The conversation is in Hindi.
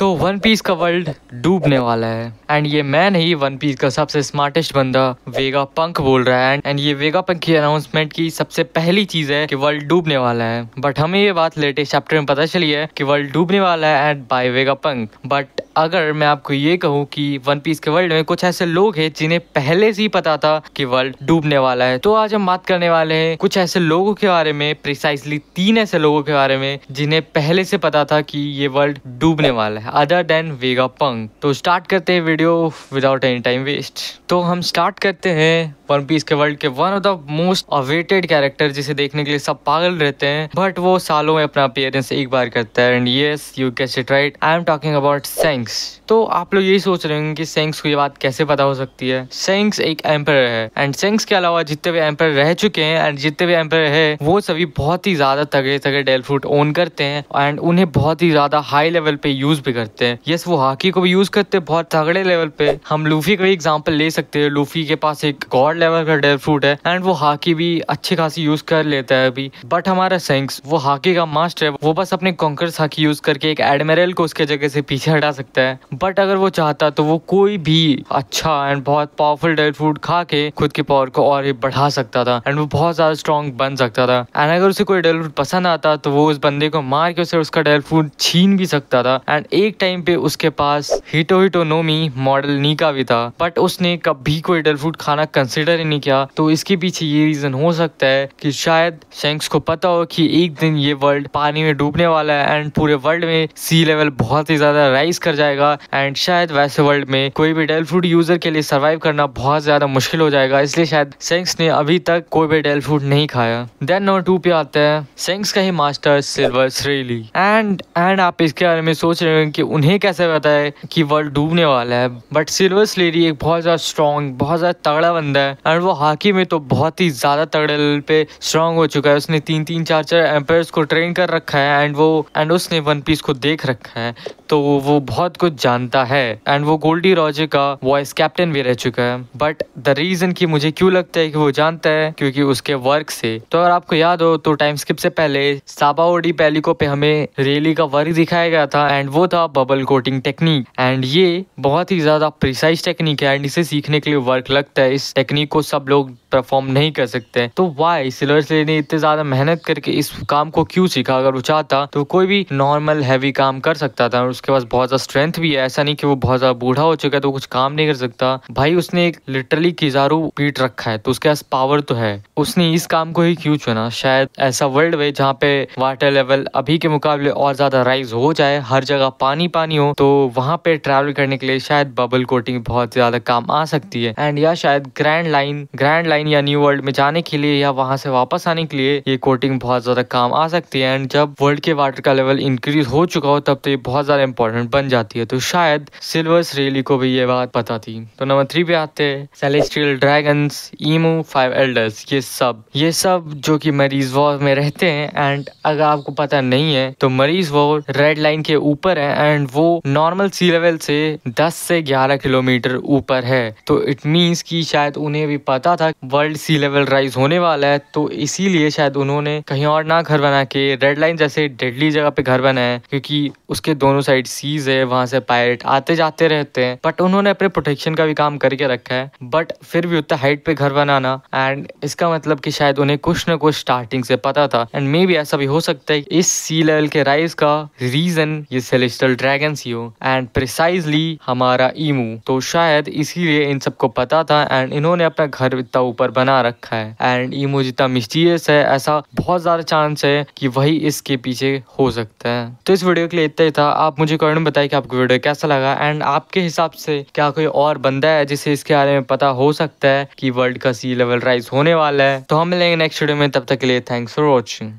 तो वन पीस का वर्ल्ड डूबने वाला है एंड ये मैं नहीं वन पीस का सबसे स्मार्टेस्ट बंदा वेगा पंख बोल रहा है एंड ये वेगा पंख की अनाउंसमेंट की सबसे पहली चीज है कि वर्ल्ड डूबने वाला है बट हमें ये बात लेटेस्ट चैप्टर में पता चली है कि वर्ल्ड डूबने वाला है एंड बाय वेगा पंख बट अगर मैं आपको ये कहूँ कि वन पीस के वर्ल्ड में कुछ ऐसे लोग हैं जिन्हें पहले से ही पता था कि वर्ल्ड डूबने वाला है तो आज हम बात करने वाले हैं कुछ ऐसे लोगों के बारे में प्रिसाइसली तीन ऐसे लोगों के बारे में जिन्हें पहले से पता था कि ये वर्ल्ड डूबने वाला है अदर देन वेगा पंग तो स्टार्ट करते हैं video without any time waste तो हम स्टार्ट करते हैं वन पीस के वर्ल्ड के one of the most awaited character जिसे देखने के लिए सब पागल रहते हैं बट वो सालों में अपना अपियरेंस एक बार करता है and yes you catch it right I am talking about सेंग सेंक्स तो आप लोग यही सोच रहे होंगे कि सेंक्स को ये बात कैसे पता हो सकती है सेंक्स एक एम्पर है एंड सेंक्स के अलावा जितने भी एम्पर रह चुके हैं एंड जितने भी एम्पर है वो सभी बहुत ही ज्यादा तगड़े तगड़े डेल फ्रूट ओन करते हैं एंड उन्हें बहुत ही ज्यादा हाई लेवल पे यूज भी करते हैं यस वो हाकी को भी यूज करते हैं बहुत तगड़े लेवल पे हम लूफी का भी एग्जाम्पल ले सकते हैं लूफी के पास एक गॉड लेवल का डेल फ्रूट है एंड वो हाकी भी अच्छी खासी यूज कर लेता है अभी बट हमारा सेंक्स वो हाकी का मास्टर है वो बस अपने कॉन्कर्स हाकी यूज करके एक एडमिरल को उसके जगह से पीछे हटा सकते सकता है बट अगर वो चाहता तो वो कोई भी अच्छा एंड बहुत पावरफुल डाइट फूड खा के खुद की पावर को और ही बढ़ा सकता था एंड वो बहुत ज़्यादा स्ट्रॉन्ग बन सकता था एंड अगर उसे कोई डेल फूड पसंद आता तो वो उस बंदे को मार के उसे उसका डेल फूड छीन भी सकता था एंड एक टाइम पे उसके पास हिटो हिटो नोमी मॉडल नीका भी था बट उसने कभी कोई डेल फूड खाना कंसिडर ही नहीं किया तो इसके पीछे ये रीजन हो सकता है कि शायद शेंक्स को पता हो कि एक दिन ये वर्ल्ड पानी में डूबने वाला है एंड पूरे वर्ल्ड में सी लेवल बहुत ही ज्यादा राइज कर जाएगा एंड शायद वैसे वर्ल्ड में कोई भी डेल फ्रूट यूजर के लिए सर्वाइव करना बहुत ज्यादा मुश्किल हो जाएगा इसलिए शायद सेंक्स ने अभी तक कोई भी डेल फ्रूट नहीं खाया देन नंबर टू पे आते हैं सेंक्स का ही master Silvers Rayleigh and and आप इसके बारे में सोच रहे हो कि उन्हें कैसे पता है कि वर्ल्ड डूबने वाला है बट सिल्वर स्लेरी एक बहुत ज्यादा स्ट्रॉन्ग बहुत ज्यादा तगड़ा बंदा है एंड वो हॉकी में तो बहुत ही ज्यादा तगड़े लेवल पे स्ट्रांग हो चुका है उसने तीन तीन चार चार एम्पायर को ट्रेन कर रखा है एंड वो एंड उसने वन पीस को देख रखा है तो वो बहुत कुछ जानता है एंड वो गोल्डी रॉजर का वॉइस कैप्टन भी रह चुका है बट द रीजन की मुझे क्यों लगता है कि वो जानता है क्योंकि उसके वर्क से तो अगर आपको याद हो तो टाइम स्किप से पहले साबाओडी पैलिको पे हमें रेली का वर्क दिखाया गया था एंड वो था बबल कोटिंग टेक्निक एंड ये बहुत ही ज्यादा प्रिसाइज टेक्निक है एंड इसे सीखने के लिए वर्क लगता है इस टेक्निक को सब लोग परफॉर्म नहीं कर सकते तो वाई सिलर सिले ने इतने ज्यादा मेहनत करके इस काम को क्यों सीखा अगर वो चाहता तो कोई भी नॉर्मल हैवी काम कर सकता था और उसके पास बहुत ज्यादा स्ट्रेंथ भी है ऐसा नहीं कि वो बहुत ज्यादा बूढ़ा हो चुका है तो कुछ काम नहीं कर सकता भाई उसने एक लिटरली किजारू पीट रखा है तो उसके पास पावर तो है उसने इस काम को ही क्यों चुना शायद ऐसा वर्ल्ड वे जहाँ पे वाटर लेवल अभी के मुकाबले और ज्यादा राइज हो जाए हर जगह पानी पानी हो तो वहां पे ट्रैवल करने के लिए शायद बबल कोटिंग बहुत ज्यादा काम आ सकती है एंड या शायद grand line grand line line या न्यू वर्ल्ड में जाने के लिए या वहाँ से वापस आने के लिए ये कोटिंग बहुत ज्यादा काम आ सकती है एंड जब वर्ल्ड के वाटर का लेवल इंक्रीज हो चुका हो तब तो ये बहुत ज्यादा इंपॉर्टेंट बन जाती है तो शायद सिल्वर रेली को भी ये बात पता थी तो नंबर थ्री पे आते हैं सेलेस्ट्रियल ड्रैगन ईमो फाइव एल्डर्स ये सब ये सब जो की मरीज वॉर में रहते हैं एंड अगर आपको पता नहीं है तो मरीज वॉर रेड लाइन के ऊपर है एंड वो नॉर्मल सी लेवल से 10 से 11 किलोमीटर ऊपर है तो इट मीन्स कि शायद उन्हें भी पता था वर्ल्ड सी लेवल राइज होने वाला है तो इसीलिए शायद उन्होंने कहीं और ना घर बना के रेड लाइन जैसे डेडली जगह पे घर बनाए क्योंकि उसके दोनों साइड सीज है वहां से पायरेट आते जाते रहते हैं बट उन्होंने अपने प्रोटेक्शन का भी काम करके रखा है बट फिर भी उतना हाइट पे घर बनाना एंड इसका मतलब कि शायद उन्हें कुछ ना कुछ स्टार्टिंग से पता था एंड मे भी ऐसा भी हो सकता है इस सी लेवल के राइज का रीजन ये सेलेस्टल ड्रैगन ही हो एंड प्रिसाइजली हमारा ईमू तो शायद इसीलिए इन सबको पता था एंड इन्होंने अपना घर इतना ऊपर बना रखा है एंड इमोजिता मिस्टीरियस है ऐसा बहुत ज्यादा चांस है कि वही इसके पीछे हो सकता है तो इस वीडियो के लिए इतना ही था आप मुझे कमेंट बताए कि आपको वीडियो कैसा लगा एंड आपके हिसाब से क्या कोई और बंदा है जिसे इसके बारे में पता हो सकता है कि वर्ल्ड का सी लेवल राइज होने वाला है तो हम मिलेंगे नेक्स्ट वीडियो में तब तक के लिए थैंक्स फॉर वॉचिंग